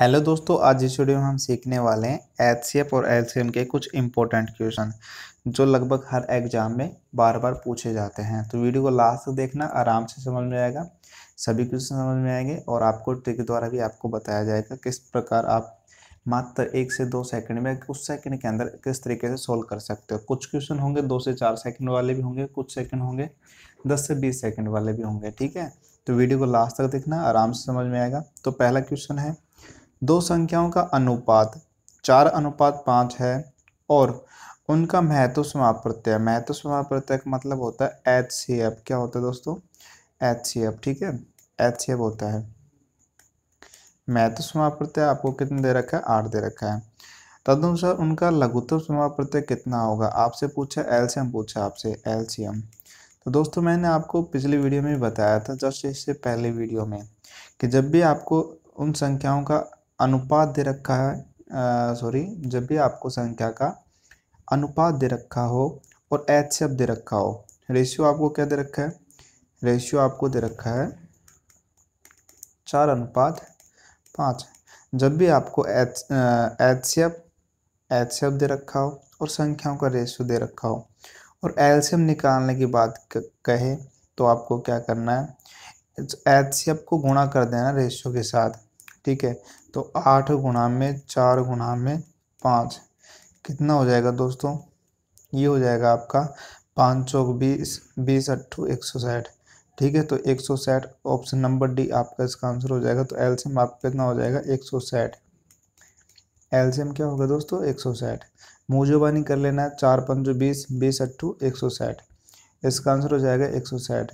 hello दोस्तों आज इस वीडियो में हम सीखने वाले हैं एच और एल के कुछ इंपॉर्टेंट क्वेश्चन जो लगभग हर एग्जाम में बार बार पूछे जाते हैं तो वीडियो को लास्ट तक देखना आराम से समझ में आएगा सभी क्वेश्चन समझ में आएंगे और आपको ट्रिक द्वारा भी आपको बताया जाएगा किस प्रकार आप मात्र एक से दो सेकंड में उस सेकंड के अंदर किस तरीके से सोल्व कर सकते हो कुछ क्वेश्चन होंगे दो से चार सेकंड वाले भी होंगे कुछ सेकंड होंगे दस से बीस सेकंड वाले भी होंगे ठीक है तो वीडियो को लास्ट तक देखना आराम से समझ में आएगा तो पहला क्वेश्चन है दो संख्याओं का अनुपात चार अनुपात पाँच है और उनका महत्व समाप्त प्रत्यय महत्व समाप्त प्रत्यय का मतलब होता है एच सी एफ क्या होता है दोस्तों एच सी एफ ठीक है एच सी एफ होता है महत्व समाप्त प्रत्यय आपको कितने दे रखा है आठ दे रखा है तदनुसार उनका लघुत्तम समाप्त प्रत्यय कितना होगा आपसे पूछा एलसीएम पूछा आपसे एलसीएम तो दोस्तों मैंने आपको पिछली वीडियो में बताया था जस्ट इससे पहले वीडियो में कि जब भी आपको उन संख्याओं का अनुपात दे रखा है सॉरी जब भी आपको संख्या का अनुपात दे रखा हो और एच से दे रखा हो रेशियो आपको क्या दे रखा है रेशियो आपको दे रखा है चार अनुपात पाँच जब भी आपको एच एच शब्द एच शब्द दे रखा हो और संख्याओं का रेशियो दे रखा हो और एल्शियम निकालने की बात कहे तो आपको क्या करना है एच शब्द को गुणा कर देना रेशियो के साथ ठीक है तो आठ गुणा में चार गुणा में पाँच कितना हो जाएगा दोस्तों ये हो जाएगा आपका पाँच चौक बीस बीस अट्ठू एक सौ साठ ठीक है तो एक सौ साठ ऑप्शन नंबर डी आपका इसका आंसर हो जाएगा तो एल्सियम आपका कितना हो जाएगा एक सौ साठ एल्सियम क्या होगा दोस्तों एक सौ साठ मुँह कर लेना है चार पंजो बीस बीस अट्ठू एक सौ साठ इसका आंसर हो जाएगा एक सौ साठ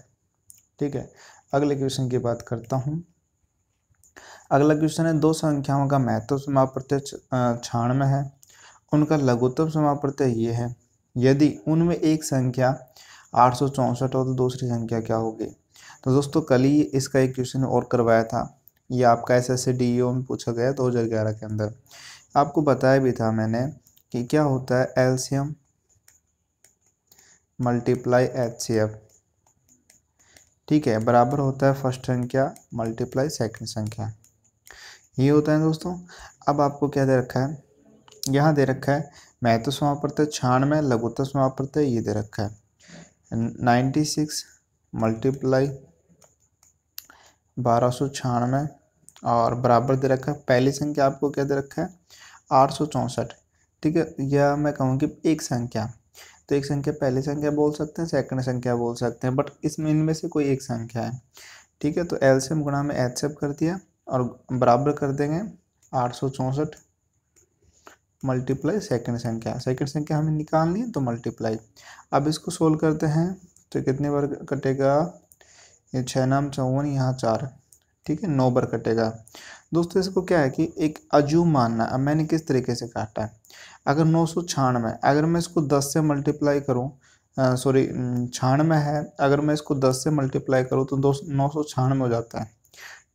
ठीक है अगले क्वेश्चन की बात करता हूँ अगला क्वेश्चन है दो संख्याओं का महत्व समाप्रत्यय क्षण में है उनका लघुत्तम समाप्रत्यय ये है यदि उनमें एक संख्या आठ हो तो दूसरी संख्या क्या होगी तो दोस्तों कल ही इसका एक क्वेश्चन और करवाया था ये आपका एस एस डी में पूछा गया दो हज़ार ग्यारह के अंदर आपको बताया भी था मैंने कि क्या होता है एल्शियम मल्टीप्लाई एच सी एफ ठीक है बराबर होता है फर्स्ट संख्या मल्टीप्लाई सेकंड संख्या ये होता है दोस्तों अब आपको क्या दे रखा है यहाँ दे रखा है मैं मैथ समाप्रत्यय छियानवे लघुत्तर समाप्रत्यय ये दे रखा है नाइन्टी सिक्स मल्टीप्लाई बारह सौ छियानवे और बराबर दे रखा है पहली संख्या आपको क्या दे रखा है आठ सौ चौंसठ ठीक है यह मैं कहूँ कि एक संख्या तो एक संख्या पहली संख्या बोल सकते हैं सेकंड संख्या बोल सकते हैं बट इसमें इनमें से कोई एक संख्या है ठीक है तो एलसीएम गुणा में एचसीएम e कर दिया और बराबर कर देंगे आठ सौ मल्टीप्लाई सेकेंड संख्या सेकेंड संख्या हमें निकालनी है तो मल्टीप्लाई अब इसको सोल्व करते हैं तो कितने बार कटेगा ये छः नाम चौवन यहाँ चार ठीक है नौ बार कटेगा दोस्तों इसको क्या है कि एक अजूब मानना अब मैंने किस तरीके से काटा है अगर नौ सौ छियानवे अगर मैं इसको दस से मल्टीप्लाई करूँ सॉरी छानवे है अगर मैं इसको दस से मल्टीप्लाई करूँ तो दो नौ सौ हो जाता है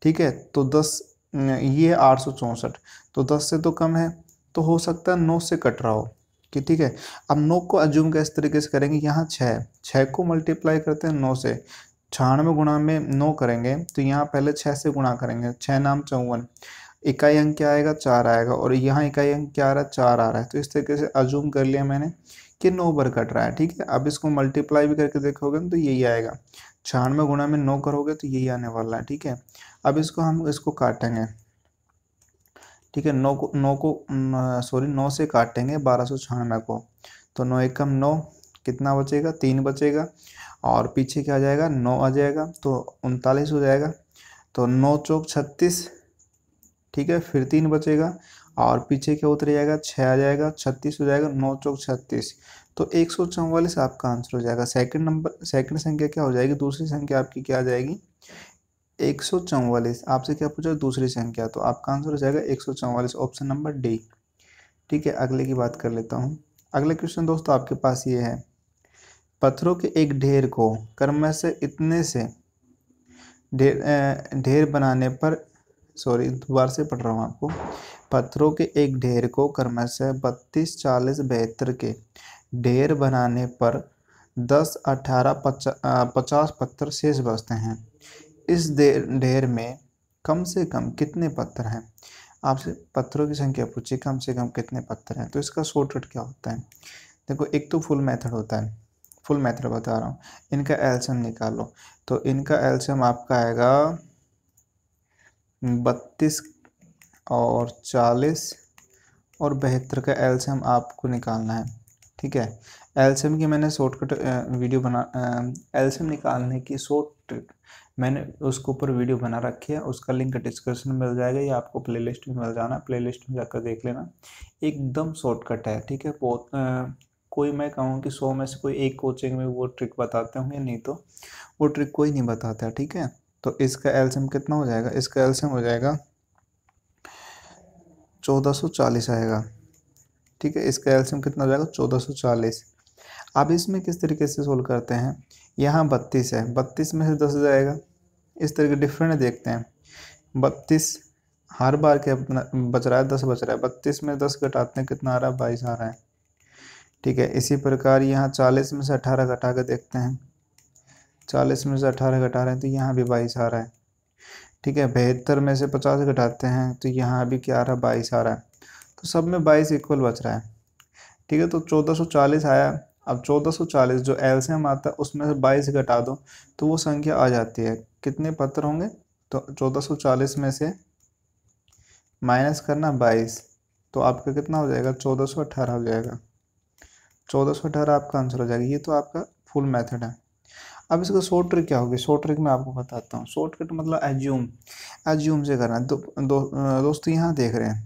ठीक है तो दस ये है आठ सौ चौंसठ तो दस से तो कम है तो हो सकता है नौ से कट रहा हो कि ठीक है अब नौ को अज्यूम का इस तरीके से करेंगे यहाँ छः छः को मल्टीप्लाई करते हैं नौ से छियानवे गुणा में नौ करेंगे तो यहाँ पहले छः से गुणा करेंगे छः नाम चौवन इकाई अंक क्या आएगा चार आएगा और यहाँ इकाई अंक क्या आ रहा है चार आ रहा है तो इस तरीके से अजूम कर लिया मैंने कि नौ बार कट रहा है ठीक है अब इसको मल्टीप्लाई भी करके देखोगे तो यही आएगा छियानवे गुणा में नौ करोगे तो यही आने वाला है ठीक है अब इसको हम इसको काटेंगे ठीक है नौ को नौ को सॉरी नौ से काटेंगे बारह सौ छियानवे को तो नौ एकम नौ कितना बचेगा तीन बचेगा और पीछे क्या आ जाएगा नौ आ जाएगा तो उनतालीस हो जाएगा तो नौ चौक छत्तीस ठीक है फिर तीन बचेगा और पीछे क्या उतर जाएगा छः आ जाएगा छत्तीस हो जाएगा नौ चौक छत्तीस तो एक सौ चौवालीस आपका आंसर हो जाएगा सेकंड नंबर सेकंड संख्या क्या हो जाएगी दूसरी संख्या आपकी क्या आ जाएगी एक सौ चौवालीस आपसे क्या पूछा दूसरी संख्या तो आपका आंसर हो जाएगा एक सौ चौवालीस ऑप्शन नंबर डी ठीक है अगले की बात कर लेता हूँ अगला क्वेश्चन दोस्तों आपके पास ये है पत्थरों के एक ढेर को कर्म से इतने से ढेर ढेर बनाने पर सॉरी दोबारा से पढ़ रहा हूँ आपको पत्थरों के एक ढेर को से बत्तीस चालीस बहत्तर के ढेर बनाने पर दस अठारह पचास पत्थर शेष बचते हैं इस देर ढेर में कम से कम कितने पत्थर हैं आपसे पत्थरों की संख्या पूछी कम से कम कितने पत्थर हैं तो इसका शॉर्ट कट क्या होता है देखो एक तो फुल मेथड होता है फुल मेथड बता रहा हूँ इनका एल्शियम निकालो तो इनका एल्शियम आपका आएगा बत्तीस और चालीस और बहत्तर का एल्शियम आपको निकालना है ठीक है एल्शियम की मैंने शॉर्टकट वीडियो बना एल्शियम निकालने की शॉर्ट मैंने उसके ऊपर वीडियो बना रखी है उसका लिंक डिस्क्रिप्शन में मिल जाएगा या आपको प्लेलिस्ट में मिल जाना प्लेलिस्ट में जाकर देख लेना एकदम शॉर्टकट है ठीक है बहुत आ, कोई मैं कहूँ कि सौ में से कोई एक कोचिंग में वो ट्रिक बताते होंगे नहीं तो वो ट्रिक कोई नहीं बताता है ठीक है तो इसका एल्सियम कितना हो जाएगा इसका एल्सियम हो जाएगा चौदह सौ चालीस आएगा ठीक है इसका एल्सियम कितना हो जाएगा चौदह सौ चालीस अब इसमें किस तरीके से सोल्व करते हैं यहाँ बत्तीस है बत्तीस में से दस जाएगा इस तरह के डिफरेंट देखते हैं बत्तीस हर बार के बच रहा है दस बच रहा है बत्तीस में दस घटाते हैं कितना आ रहा है बाईस आ रहा है ठीक है इसी प्रकार यहाँ चालीस में से अठारह घटा के देखते हैं चालीस में से अठारह घटा रहे हैं तो यहाँ भी बाईस आ रहा है ठीक है बहत्तर में से पचास घटाते हैं तो यहाँ भी क्या आ रहा है बाईस आ रहा है तो सब में बाईस इक्वल बच रहा है ठीक है तो चौदह सौ चालीस आया अब 1440 जो एल्सियम आता है उसमें से 22 घटा दो तो वो संख्या आ जाती है कितने पत्र होंगे तो 1440 में से माइनस करना 22 तो आपका कितना हो जाएगा 1418 हो जाएगा 1418 आपका आंसर हो जाएगा ये तो आपका फुल मेथड है अब इसका शॉर्ट ट्रिक क्या होगी शॉर्ट ट्रिक मैं आपको बताता हूँ शॉर्ट कट मतलब एज्यूम एज्यूम से करना दो, दो, दोस्तों यहाँ देख रहे हैं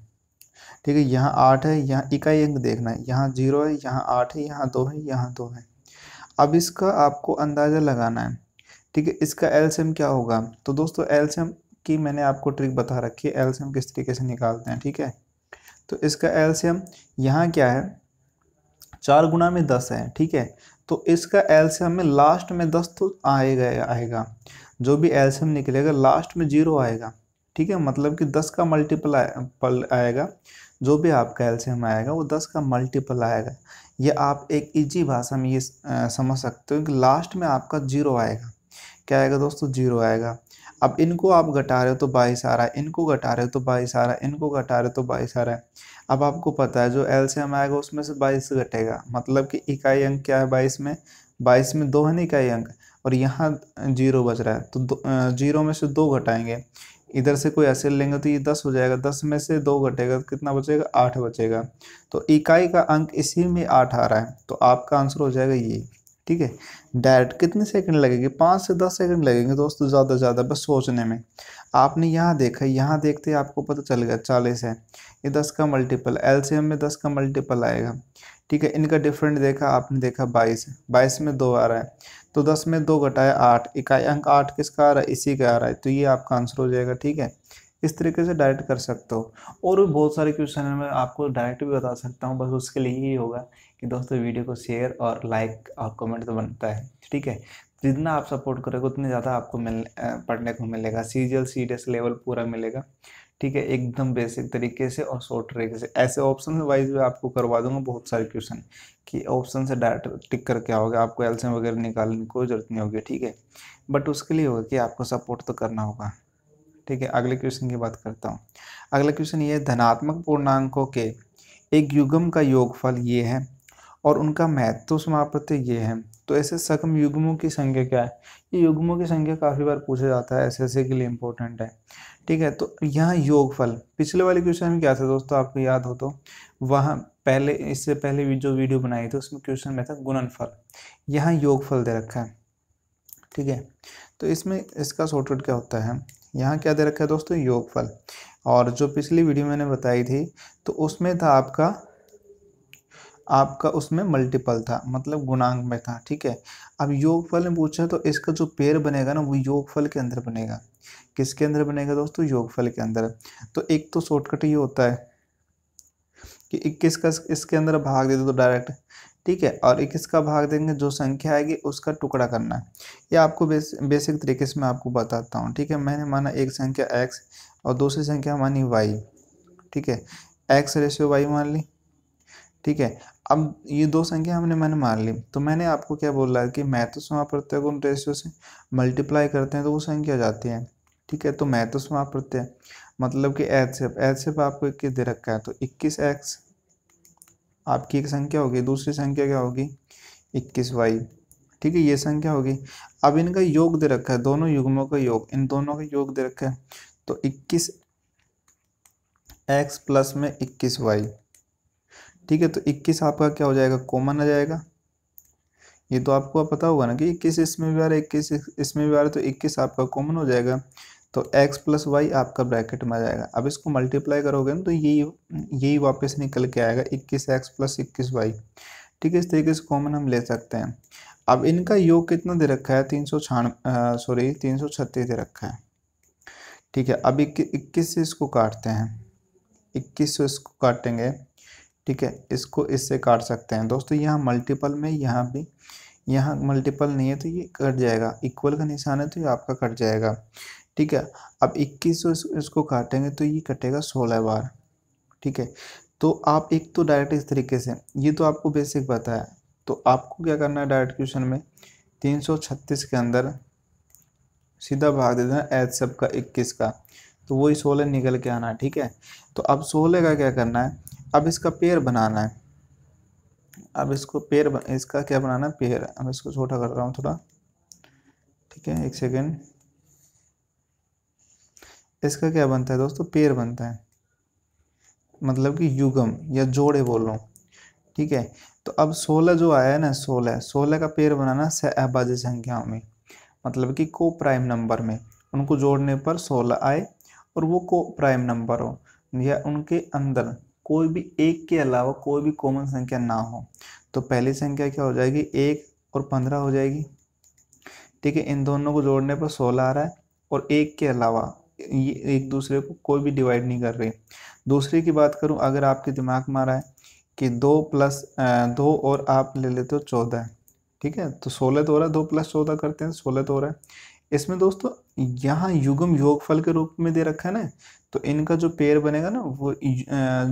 ठीक है यहाँ आठ है यहाँ इकाई अंक देखना है यहाँ जीरो है यहाँ आठ है यहाँ दो है यहाँ दो है अब इसका आपको अंदाज़ा लगाना है ठीक है इसका एलसीएम क्या होगा तो दोस्तों एलसीएम की मैंने आपको ट्रिक बता रखी है एलसीएम किस तरीके से निकालते हैं ठीक है तो इसका एलसीएम यहाँ क्या है चार गुना में दस है ठीक है तो इसका एल्शियम में लास्ट में दस तो आएगा आएगा जो भी एल्शियम निकलेगा लास्ट में जीरो आएगा ठीक है मतलब कि दस का मल्टीपल आएगा जो भी आपका एल्शियम आएगा वो दस का मल्टीपल आएगा ये आप एक इजी भाषा में ये समझ सकते हो कि लास्ट में आपका जीरो आएगा क्या आएगा दोस्तों जीरो आएगा अब इनको आप घटा रहे हो तो बाईस आ रहा है इनको घटा रहे हो तो बाईस आ रहा है इनको घटा रहे हो तो बाईस आ रहा है अब आपको पता है जो एल से हम आएगा उसमें से बाईस घटेगा मतलब कि इकाई अंक क्या है बाईस में बाईस में दो है ना इकाई अंक और यहाँ जीरो बच रहा है तो जीरो में से दो घटाएंगे इधर से कोई ऐसे लेंगे तो ये दस हो जाएगा दस में से दो घटेगा तो कितना बचेगा आठ बचेगा तो इकाई का अंक इसी में आठ आ रहा है तो आपका आंसर हो जाएगा ये ठीक है डायरेक्ट कितने सेकंड लगेंगे पाँच से दस सेकंड लगेंगे दोस्तों ज़्यादा से ज़्यादा बस सोचने में आपने यहाँ देखा यहाँ देखते आपको पता चल गया चालीस है ये दस का मल्टीपल एल में दस का मल्टीपल आएगा ठीक है इनका डिफरेंट देखा आपने देखा बाईस बाईस में दो आ रहा है तो दस में दो घटाया आठ इकाई अंक आठ किसका आ रहा है इसी का आ रहा है तो ये आपका आंसर हो जाएगा ठीक है इस तरीके से डायरेक्ट कर सकते हो और भी बहुत सारे क्वेश्चन हैं मैं आपको डायरेक्ट भी बता सकता हूँ बस उसके लिए ही होगा कि दोस्तों वीडियो को शेयर और लाइक और कमेंट तो बनता है ठीक है जितना आप सपोर्ट करोगे उतने ज़्यादा आपको मिल पढ़ने को मिलेगा C G C D S level पूरा मिलेगा ठीक है एकदम बेसिक तरीके से और शॉर्ट तरीके से ऐसे ऑप्शन वाइज भी आपको करवा दूंगा बहुत सारे क्वेश्चन कि ऑप्शन से डायरेक्ट टिक करके आओगे आपको एल्सियम वगैरह निकालने कोई जरूरत नहीं होगी ठीक है बट उसके लिए होगा कि आपको सपोर्ट तो करना होगा ठीक है अगले क्वेश्चन की बात करता हूँ अगला क्वेश्चन ये धनात्मक पूर्णांकों के एक युगम का योगफल ये है और उनका महत्व समाप्त ये है तो ऐसे सकम युग्मों की संख्या क्या है ये युग्मों की संख्या काफ़ी बार पूछा जाता है ऐसे ऐसे के लिए इम्पोर्टेंट है ठीक है तो यहाँ योगफल पिछले वाले क्वेश्चन में क्या था दोस्तों आपको याद हो तो वहाँ पहले इससे पहले जो वीडियो बनाई थी उसमें क्वेश्चन में था गुणनफल यहाँ योगफल दे रखा है ठीक है तो इसमें इसका शॉर्टकट क्या होता है यहाँ क्या दे रखा है दोस्तों योगफल और जो पिछली वीडियो मैंने बताई थी तो उसमें था आपका आपका उसमें मल्टीपल था मतलब गुणांक में था ठीक है अब योगफल में पूछा तो इसका जो पेड़ बनेगा ना वो योगफल के अंदर बनेगा किसके अंदर बनेगा दोस्तों योगफल के अंदर तो एक तो शॉर्टकट ये होता है कि इक्कीस का इसके अंदर भाग दे दो तो डायरेक्ट ठीक है और इक्कीस का भाग देंगे जो संख्या आएगी उसका टुकड़ा करना है ये आपको बेस, बेसिक तरीके से मैं आपको बताता हूँ ठीक है मैंने माना एक संख्या एक्स और दूसरी संख्या मानी वाई ठीक है एक्स रेशियो वाई मान ली ठीक है अब ये दो संख्या हमने मैंने मान ली तो मैंने आपको क्या बोला कि मैथ तो समाप्रत्यय रेशियो से मल्टीप्लाई करते हैं तो वो संख्या जाती है ठीक है तो मैं तो मैथोस्मा प्रत्यय मतलब कि एचएफ एचएफ e e आपको इक्कीस दे रखा है तो इक्कीस एक्स आपकी एक संख्या होगी दूसरी संख्या क्या होगी इक्कीस वाई ठीक है ये संख्या होगी अब इनका योग दे रखा है दोनों युग्मों का योग इन दोनों का योग दे रखा है तो इक्कीस एक्स प्लस में इक्कीस वाई ठीक है तो इक्कीस आपका क्या हो जाएगा कॉमन आ जाएगा ये तो आपको पता होगा ना कि इक्कीस इसमें भी आ रहा है इक्कीस इसमें भी आ रहा है तो इक्कीस आपका कॉमन हो जाएगा तो x प्लस वाई आपका ब्रैकेट में आ जाएगा अब इसको मल्टीप्लाई करोगे ना तो यही यही वापस निकल के आएगा इक्कीस एक्स प्लस इक्कीस वाई ठीक है इस तरीके से कॉमन हम ले सकते हैं अब इनका योग कितना दे रखा है तीन सौ छान सॉरी तीन सौ छत्तीस दे रखा है ठीक है अब इक्कीस से इसको काटते हैं इक्कीस से इसको काटेंगे ठीक है इसको इससे काट सकते हैं दोस्तों यहाँ मल्टीपल में यहाँ भी यहाँ मल्टीपल नहीं है तो ये कट जाएगा इक्वल का निशान है तो ये आपका कट जाएगा ठीक है अब इक्कीस सौ इसको काटेंगे तो ये कटेगा सोलह बार ठीक है तो आप एक तो डायरेक्ट इस तरीके से ये तो आपको बेसिक पता है तो आपको क्या करना है डायरेक्ट क्वेश्चन में तीन सौ छत्तीस के अंदर सीधा भाग दे देना एच सब का इक्कीस का तो वही सोलह निकल के आना है ठीक है तो अब सोलह का क्या करना है अब इसका पेड़ बनाना है अब इसको पेड़ इसका क्या बनाना है पेड़ अब इसको छोटा कर रहा हूँ थोड़ा ठीक है एक सेकेंड इसका क्या बनता है दोस्तों पेड़ बनता है मतलब कि युगम या जोड़े बोलो ठीक है तो अब सोलह जो आया है ना सोलह सोलह का पेड़ बनाना अहबाजी संख्याओं में मतलब कि को प्राइम नंबर में उनको जोड़ने पर सोलह आए और वो को प्राइम नंबर हो या उनके अंदर कोई भी एक के अलावा कोई भी कॉमन संख्या ना हो तो पहली संख्या क्या हो जाएगी एक और पंद्रह हो जाएगी ठीक है इन दोनों को जोड़ने पर सोलह आ रहा है और एक के अलावा ये एक दूसरे को कोई भी डिवाइड नहीं कर रहे दूसरे की बात करूँ अगर आपके दिमाग में आ रहा है कि दो प्लस दो और आप ले लेते हो चौदह ठीक है तो सोलह तो हो रहा है दो प्लस चौदह करते हैं सोलह तो हो रहा है इसमें दोस्तों यहाँ युगम योगफल के रूप में दे रखा है ना तो इनका जो पेयर बनेगा ना वो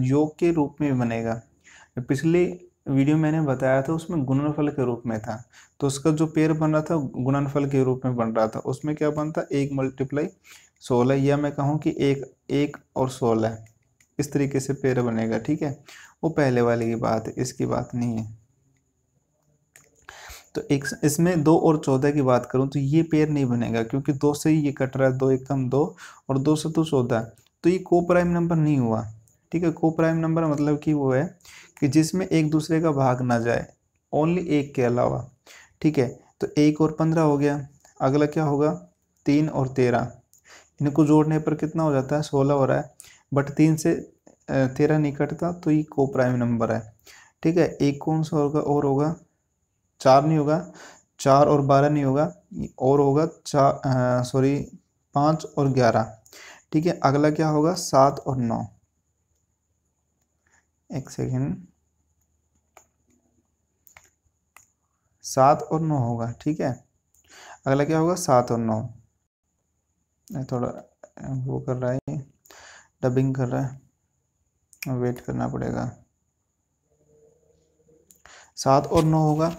योग के रूप में बनेगा पिछले वीडियो मैंने बताया था उसमें गुणनफल के रूप में था तो उसका जो पेयर बन रहा था गुणनफल के रूप में बन रहा था उसमें क्या बनता एक मल्टीप्लाई सोलह या मैं कहूँ कि एक एक और सोलह इस तरीके से पेयर बनेगा ठीक है वो पहले वाले की बात है इसकी बात नहीं है तो एक इसमें दो और चौदह की बात करूँ तो ये पेयर नहीं बनेगा क्योंकि दो से ही ये कट रहा है दो एक कम दो और दो से तो चौदह तो ये को प्राइम नंबर नहीं हुआ ठीक है को प्राइम नंबर मतलब कि वो है कि जिसमें एक दूसरे का भाग ना जाए ओनली एक के अलावा ठीक है तो एक और पंद्रह हो गया अगला क्या होगा तीन और तेरह इनको जोड़ने पर कितना हो जाता है सोलह हो रहा है बट तीन से तेरह निकटता तो ये को प्राइम नंबर है ठीक है एक कौन सा होगा और होगा चार नहीं होगा चार और बारह नहीं होगा और होगा चार सॉरी पाँच और ग्यारह ठीक है अगला क्या होगा सात और नौ एक सेकेंड सात और नौ होगा ठीक है अगला क्या होगा सात और नौ थोड़ा वो कर रहा है डबिंग कर रहा है वेट करना पड़ेगा सात और नौ होगा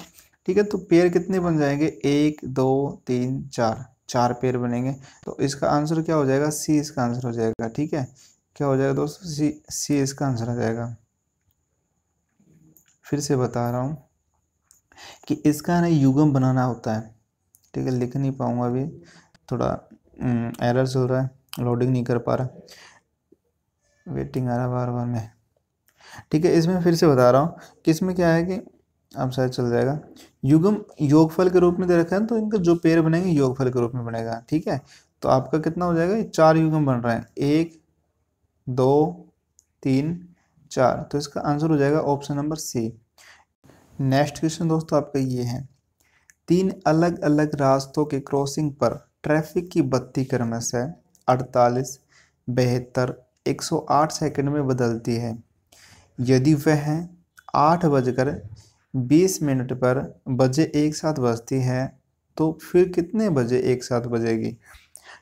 ठीक है तो पेयर कितने बन जाएंगे एक दो तीन चार चार पेयर बनेंगे तो इसका आंसर क्या हो जाएगा सी इसका आंसर हो जाएगा ठीक है क्या हो जाएगा दोस्तों सी सी इसका आंसर आ जाएगा फिर से बता रहा हूँ कि इसका ना युगम बनाना होता है ठीक है लिख नहीं पाऊँगा अभी थोड़ा एरर हम्म, चल रहा है लोडिंग नहीं कर पा रहा वेटिंग आ रहा बार बार में ठीक है इसमें फिर से बता रहा हूँ कि इसमें क्या है कि आप शायद चल जाएगा युगम योगफल के रूप में दे रखा है तो इनका जो पेड़ बनेंगे योगफल के रूप में बनेगा ठीक है तो आपका कितना हो जाएगा ये चार युगम बन रहे हैं एक दो तीन चार तो इसका आंसर हो जाएगा option number C next question दोस्तों आपका ये है तीन अलग अलग रास्तों के क्रॉसिंग पर ट्रैफिक की बत्ती क्रम से अड़तालीस बेहतर एक सौ आठ सेकेंड में बदलती है यदि वह आठ बजकर बीस मिनट पर बजे एक साथ बजती है तो फिर कितने बजे एक साथ बजेगी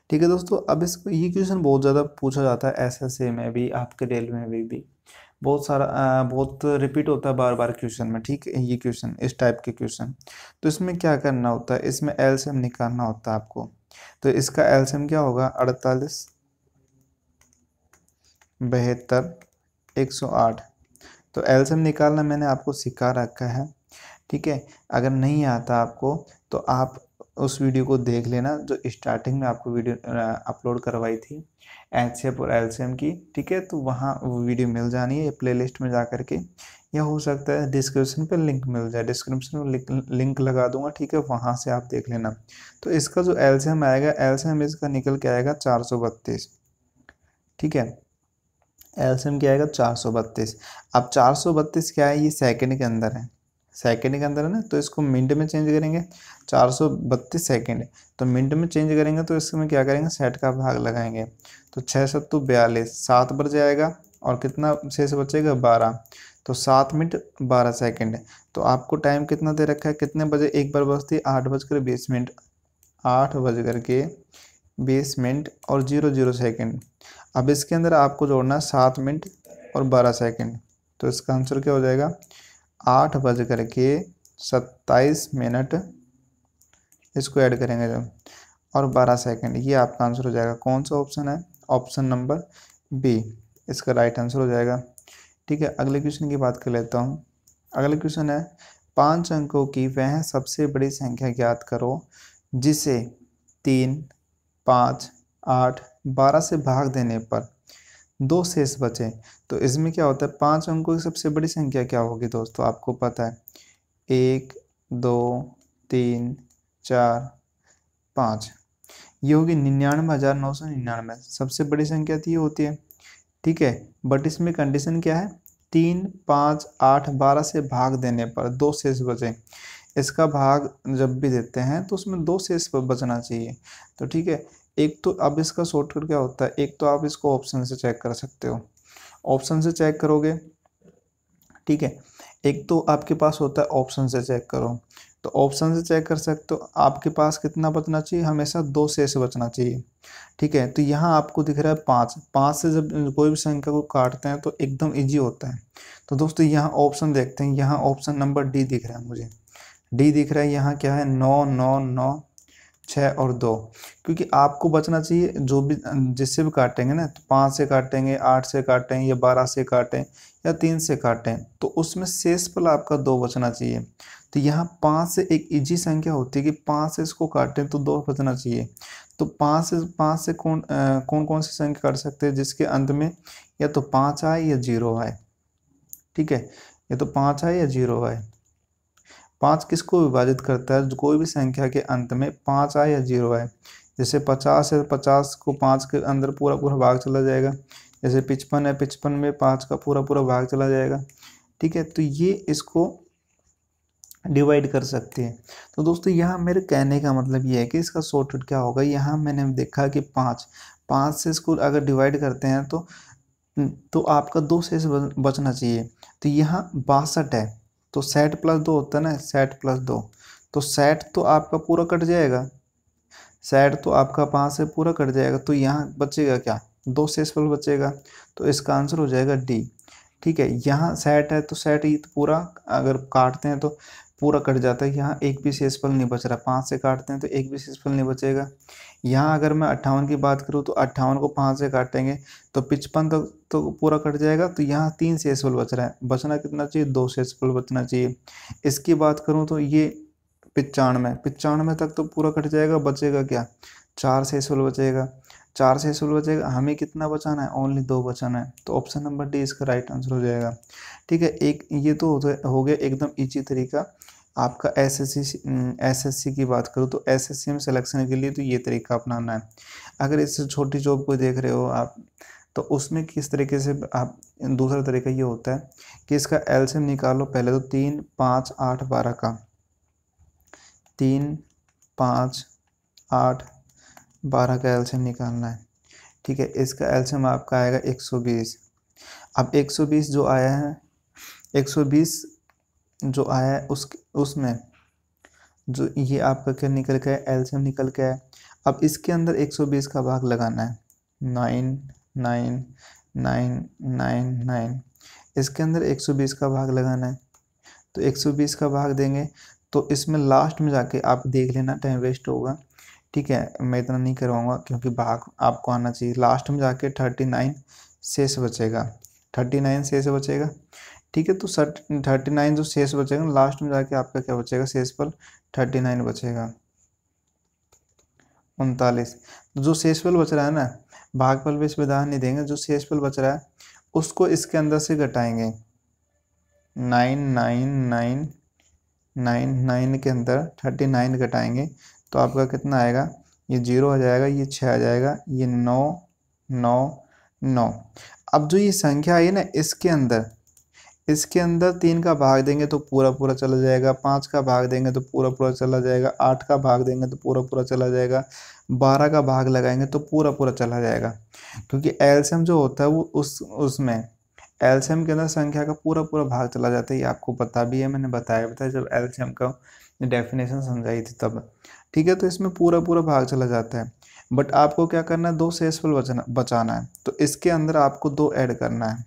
ठीक है दोस्तों अब इस ये क्वेश्चन बहुत ज़्यादा पूछा जाता है एस में भी आपके रेल में भी, भी बहुत सारा आ, बहुत रिपीट होता है बार बार क्वेश्चन में ठीक है ये क्वेश्चन इस टाइप के क्वेश्चन तो इसमें क्या करना होता है इसमें एल से निकालना होता है आपको तो इसका एल्सियम क्या होगा अड़तालीस बहत्तर एक सौ आठ तो एल्सियम निकालना मैंने आपको सिखा रखा है ठीक है अगर नहीं आता आपको तो आप उस वीडियो को देख लेना जो स्टार्टिंग में आपको वीडियो अपलोड करवाई थी एच और एल्सियम की ठीक है तो वहाँ वो वीडियो मिल जानी है प्लेलिस्ट में जा करके या हो सकता है डिस्क्रिप्शन पे लिंक मिल जाए डिस्क्रिप्शन में लिंक लगा दूंगा ठीक है वहाँ से आप देख लेना तो इसका जो एल्शियम आएगा एल्शियम इसका निकल के आएगा चार ठीक है एल्शियम क्या आएगा चार सौ बत्तीस अब चार सौ बत्तीस क्या है ये सेकेंड के अंदर है सेकेंड के अंदर है ना तो इसको मिनट में चेंज करेंगे चार सौ बत्तीस सेकेंड तो मिनट में चेंज करेंगे तो इसमें क्या करेंगे सेट का भाग लगाएंगे तो छः सत्तू बयालीस सात बच जाएगा और कितना छः से बचेगा बारह तो सात मिनट बारह सेकंड है तो आपको टाइम कितना दे रखा है कितने बजे एक बार बजती है आठ बजकर बीस मिनट आठ बज कर के बीस मिनट और जीरो जीरो सेकेंड अब इसके अंदर आपको जोड़ना है सात मिनट और बारह सेकेंड तो इसका आंसर क्या हो जाएगा आठ बज कर के सत्ताईस मिनट इसको ऐड करेंगे जब और बारह सेकेंड ये आपका आंसर हो जाएगा कौन सा ऑप्शन है ऑप्शन नंबर बी इसका राइट आंसर हो जाएगा ठीक है अगले क्वेश्चन की बात कर लेता हूँ अगला क्वेश्चन है पांच अंकों की वह सबसे बड़ी संख्या ज्ञात करो जिसे तीन पाँच आठ बारह से भाग देने पर दो शेष बचे तो इसमें क्या होता है पांच अंकों की सबसे बड़ी संख्या क्या होगी दोस्तों आपको पता है एक दो तीन चार पाँच ये होगी निन्यानवे हज़ार नौ सौ निन्यानवे सबसे बड़ी संख्या तो ये होती है ठीक है बट इसमें कंडीशन क्या है तीन पाँच आठ बारह से भाग देने पर दो शेष बचे इसका भाग जब भी देते हैं तो उसमें दो शेष बचना चाहिए तो ठीक है एक तो अब इसका शॉर्टकट क्या होता है एक तो आप इसको ऑप्शन से चेक कर सकते हो ऑप्शन से चेक करोगे ठीक है एक तो आपके पास होता है ऑप्शन से चेक करो तो ऑप्शन से चेक कर सकते हो आपके पास कितना बचना चाहिए हमेशा दो शेष बचना चाहिए ठीक है तो यहाँ आपको दिख रहा है पाँच पाँच से जब कोई भी संख्या को काटते हैं तो एकदम इजी होता है तो दोस्तों यहाँ ऑप्शन देखते हैं यहाँ ऑप्शन नंबर डी दिख रहा है मुझे डी दिख रहा है यहाँ क्या है नौ नौ नौ छः और दो क्योंकि आपको बचना चाहिए जो भी जिससे भी काटेंगे ना तो पाँच से काटेंगे आठ से काटें या बारह से काटें या तीन से काटें तो उसमें शेष पल आपका दो बचना चाहिए तो यहाँ पाँच से एक इजी संख्या होती है कि पाँच से इसको काटें तो दो बचना चाहिए तो पाँच से पाँच से कौन आ, कौन कौन सी संख्या काट सकते हैं जिसके अंत में या तो पाँच आए या जीरो आए ठीक है या तो पाँच आए या जीरो आए पाँच किसको विभाजित करता है कोई भी संख्या के अंत में पाँच आए या जीरो आए जैसे पचास है पचास को पाँच के अंदर पूरा पूरा भाग चला जाएगा जैसे पिचपन है पिचपन में पाँच का पूरा पूरा भाग चला जाएगा ठीक है तो ये इसको डिवाइड कर सकते हैं तो दोस्तों यहाँ मेरे कहने का मतलब ये है कि इसका शॉर्टकट क्या होगा यहाँ मैंने देखा कि पाँच पाँच से इसको अगर डिवाइड करते हैं तो तो आपका दो शेष बचना चाहिए तो यहाँ बासठ है तो सेट प्लस दो होता है ना सेट प्लस दो तो सेट तो आपका पूरा कट जाएगा सेट तो आपका पाँच से पूरा कट जाएगा तो यहाँ बचेगा क्या दो शेषफल बचेगा तो इसका आंसर हो जाएगा डी ठीक है यहाँ सेट है तो सेट ही पूरा अगर काटते हैं तो पूरा कट जाता है यहाँ एक भी शेषफल नहीं बच रहा पाँच से काटते हैं तो एक भी शेषफल नहीं बचेगा यहाँ अगर मैं अट्ठावन की बात करूँ तो अट्ठावन को पाँच से काटेंगे तो पिचपन तक तो, तो पूरा कट जाएगा तो यहाँ तीन शेषफल बच रहा है बचना कितना चाहिए दो शेषफल बचना चाहिए इसकी बात करूँ तो ये पिचानवे पिचानवे तक तो पूरा कट जाएगा बचेगा क्या चार शेषफल बचेगा चार से सोलह बचेगा हमें कितना बचाना है ओनली दो बचाना है तो ऑप्शन नंबर डी इसका राइट आंसर हो जाएगा ठीक है एक ये तो हो गया एकदम ईजी तरीका आपका एसएससी एसएससी हम्म, की बात करूँ तो एसएससी में सिलेक्शन के लिए तो ये तरीका अपनाना है अगर इससे छोटी जॉब को देख रहे हो आप तो उसमें किस तरीके से आप दूसरा तरीका ये होता है कि इसका एलसीएम निकालो पहले तो तीन पाँच आठ बारह का तीन पाँच आठ बारह का एल्शियम निकालना है ठीक है इसका एल्शियम आपका आएगा एक सौ बीस अब एक सौ बीस जो आया है एक सौ बीस जो आया है उस उसमें जो ये आपका क्या निकल के आया एल्शियम निकल के आया अब इसके अंदर 120 का भाग लगाना है nine nine nine nine nine इसके अंदर 120 का भाग लगाना है तो 120 का भाग देंगे तो इसमें लास्ट में जाके आप देख लेना टाइम वेस्ट होगा ठीक है मैं इतना नहीं करवाऊँगा क्योंकि भाग आपको आना चाहिए लास्ट में जाके थर्टी नाइन शेष बचेगा थर्टी नाइन शेष बचेगा ठीक है तो थर्टी नाइन जो शेष बचेगा ना लास्ट में जाके आपका क्या बचेगा शेष पर थर्टी नाइन बचेगा उनतालीस तो जो शेष पल बच रहा है ना भाग भागफल इस विधान नहीं देंगे जो शेष पल बच रहा है उसको इसके अंदर से घटाएंगे nine nine nine nine nine के अंदर थर्टी नाइन घटाएंगे तो आपका कितना आएगा ये जीरो आ जाएगा ये छः आ जाएगा ये नौ नौ नौ अब जो ये संख्या आई है ना इसके अंदर इसके अंदर तीन का भाग देंगे तो पूरा पूरा चला जाएगा पाँच का भाग देंगे तो पूरा पूरा चला जाएगा आठ का भाग देंगे तो पूरा पूरा चला जाएगा बारह का भाग लगाएंगे तो पूरा पूरा चला जाएगा क्योंकि एल्शियम जो होता है वो उस उसमें एल्शियम के अंदर संख्या का पूरा पूरा भाग चला जाता है ये आपको पता भी है मैंने बताया बताया जब एल्शियम का डेफिनेशन समझाई थी तब ठीक है तो इसमें पूरा पूरा भाग चला जाता है बट आपको क्या करना है दो शेषफल बचाना बचाना है तो इसके अंदर आपको दो ऐड करना है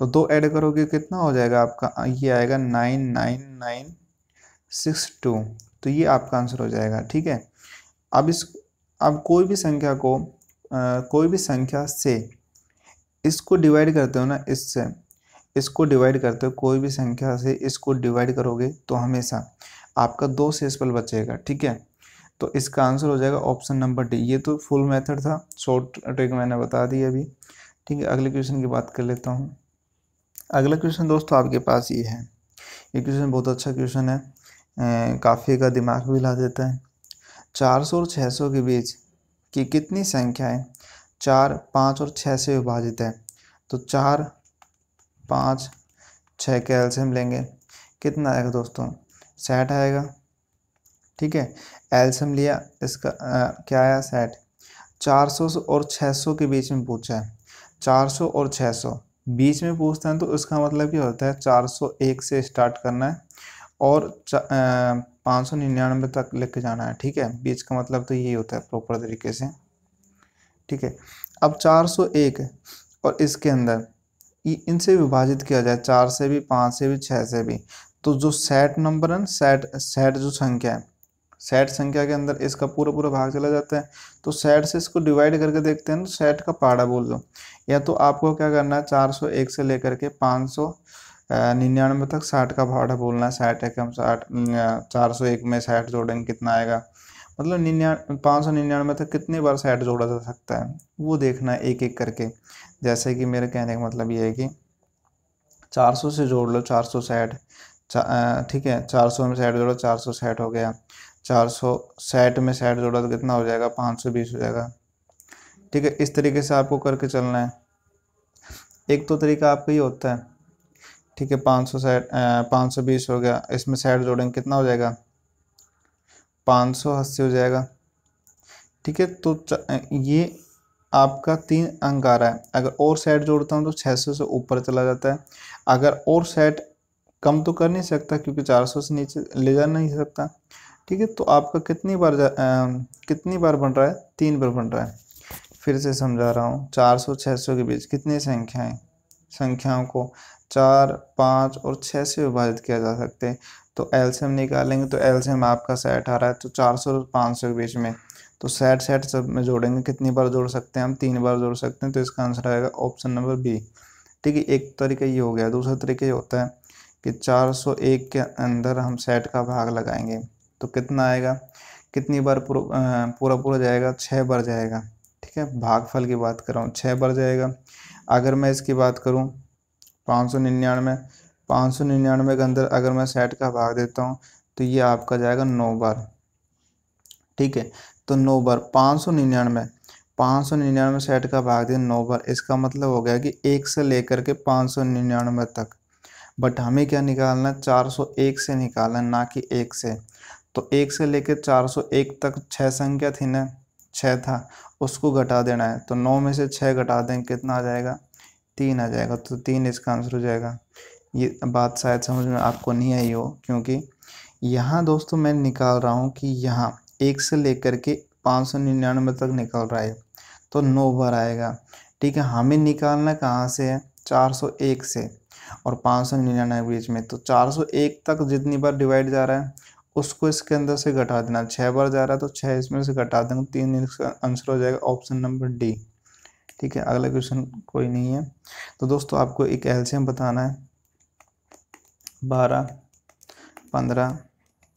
तो दो ऐड करोगे कितना हो जाएगा आपका ये आएगा nine nine nine six two तो ये आपका आंसर हो जाएगा ठीक है अब इस अब कोई भी संख्या को आ, कोई भी संख्या से इसको डिवाइड करते हो ना इससे इसको डिवाइड करते हो कोई भी संख्या से इसको डिवाइड करोगे तो हमेशा आपका दो शेष पल बचेगा ठीक है तो इसका आंसर हो जाएगा ऑप्शन नंबर डी ये तो फुल मेथड था शॉर्ट ट्रिक मैंने बता दी अभी ठीक है अगले क्वेश्चन की बात कर लेता हूँ अगला क्वेश्चन दोस्तों आपके पास ये है ये क्वेश्चन बहुत अच्छा क्वेश्चन है काफ़ी का दिमाग भी ला देता है चार सौ और छः सौ के बीच की कितनी संख्याएं चार पाँच और छः से विभाजित है तो चार पाँच छः के एल्शियम लेंगे कितना आएगा दोस्तों सेट आएगा ठीक है एल्शियम लिया इसका आ, क्या आया सेट चार सौ और छः सौ के बीच में पूछा है चार सौ और छः सौ बीच में पूछते हैं तो उसका मतलब क्या होता है 401 से स्टार्ट करना है और पाँच सौ निन्यानवे तक लेके जाना है ठीक है बीच का मतलब तो यही होता है प्रॉपर तरीके से ठीक है अब 401 और इसके अंदर इनसे विभाजित किया जाए चार से भी पाँच से भी छः से भी तो जो सेट नंबर है सेट सेट जो संख्या है सेट संख्या के अंदर इसका पूरा पूरा भाग चला जाता है तो सेट से इसको डिवाइड करके देखते हैं तो सेट का पाड़ा बोल दो या तो आपको क्या करना है चार सौ एक से लेकर के पाँच सौ निन्यानवे तक साठ का है बोलना है साठ एक हम साठ चार सौ एक में साठ जोड़ेंगे कितना आएगा मतलब निन्या पाँच सौ निन्यानवे तक कितने बार साठ जोड़ा जा सकता है वो देखना है एक एक करके जैसे कि मेरे कहने का मतलब ये है कि चार सौ से जोड़ लो चार सौ साठ ठीक है चार सौ में साठ जोड़ो चार सौ साठ हो गया चार सौ साठ में साठ जोड़ा तो कितना हो जाएगा पाँच सौ बीस हो जाएगा ठीक है इस तरीके से आपको करके चलना है एक तो तरीका आपका ये होता है ठीक है पाँच सौ साइड पाँच सौ बीस हो गया इसमें साइड जोड़ेंगे कितना हो जाएगा पाँच सौ अस्सी हो जाएगा ठीक है तो ये आपका तीन अंक आ रहा है अगर और सेट जोड़ता हूँ तो छः सौ से ऊपर चला जाता है अगर और सेट कम तो कर नहीं सकता क्योंकि चार सौ से नीचे ले जा नहीं सकता ठीक है तो आपका कितनी बार जा, आ, कितनी बार बन रहा है तीन बार बन रहा है फिर से समझा रहा हूँ चार सौ छः सौ के बीच कितनी संख्याएं संख्याओं को चार पाँच और छः से विभाजित किया जा सकते हैं तो एल्शियम निकालेंगे तो एल्शियम आपका सेट आ रहा है तो चार सौ और पाँच सौ के बीच में तो सेट सेट सब में जोड़ेंगे कितनी बार जोड़ सकते हैं हम तीन बार जोड़ सकते हैं तो इसका आंसर आएगा ऑप्शन नंबर बी ठीक है एक तरीका ये हो गया दूसरा तरीका ये होता है कि चार सौ एक के अंदर हम सेट का भाग लगाएंगे तो कितना आएगा कितनी बार पूरा पूरा जाएगा छः बार जाएगा ठीक है भागफल की बात कर रहा हूँ छः बढ़ जाएगा अगर मैं इसकी बात करूँ पाँच सौ निन्यानवे पाँच सौ निन्यानवे के अंदर अगर मैं सेट का भाग देता हूँ तो ये आपका जाएगा नौ बार ठीक है तो नौ बार पाँच सौ निन्यानवे पाँच सौ निन्यानवे सेट का भाग दिया नौ बार इसका मतलब हो गया कि एक से लेकर के पाँच सौ निन्यानवे तक बट हमें क्या निकालना चार सौ एक से निकालना ना कि एक से तो एक से लेकर चार सौ एक तक छः संख्या थी ना छः था उसको घटा देना है तो नौ में से छः घटा दें कितना आ जाएगा तीन आ जाएगा तो तीन इसका आंसर हो जाएगा ये बात शायद समझ में आपको नहीं आई हो क्योंकि यहाँ दोस्तों मैं निकाल रहा हूँ कि यहाँ एक से लेकर के पाँच सौ निन्यानवे तक निकल रहा है तो नौ बार आएगा ठीक है हमें निकालना कहाँ से है चार सौ एक से और पाँच सौ निन्यानवे के बीच में तो चार सौ एक तक जितनी बार डिवाइड जा रहा है उसको इसके अंदर से घटा देना छः बार जा रहा है तो छः इसमें से घटा देंगे तीन इसका आंसर हो जाएगा ऑप्शन नंबर डी ठीक है अगला क्वेश्चन कोई नहीं है तो दोस्तों आपको एक एल्शियम बताना है बारह पंद्रह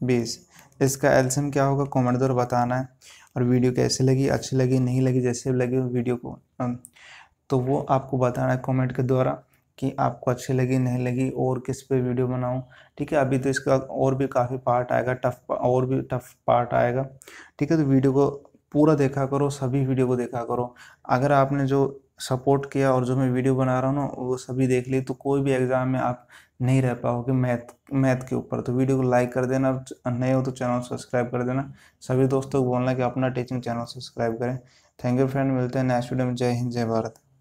बीस इसका एल्शियम क्या होगा कॉमेंट द्वारा बताना है और वीडियो कैसी लगी अच्छी लगी नहीं लगी जैसे लगी वीडियो को तो वो आपको बताना है कॉमेंट के द्वारा कि आपको अच्छी लगी नहीं लगी और किस पे वीडियो बनाऊं ठीक है अभी तो इसका और भी काफ़ी पार्ट आएगा टफ और भी टफ पार्ट आएगा ठीक है तो वीडियो को पूरा देखा करो सभी वीडियो को देखा करो अगर आपने जो सपोर्ट किया और जो मैं वीडियो बना रहा हूँ ना वो सभी देख ली तो कोई भी एग्ज़ाम में आप नहीं रह पाओगे मैथ मैथ के ऊपर तो वीडियो को लाइक कर देना नए हो तो चैनल सब्सक्राइब कर देना सभी दोस्तों को बोलना कि अपना टीचिंग चैनल सब्सक्राइब करें थैंक यू फ्रेंड मिलते हैं नेक्स्ट वीडियो में जय हिंद जय भारत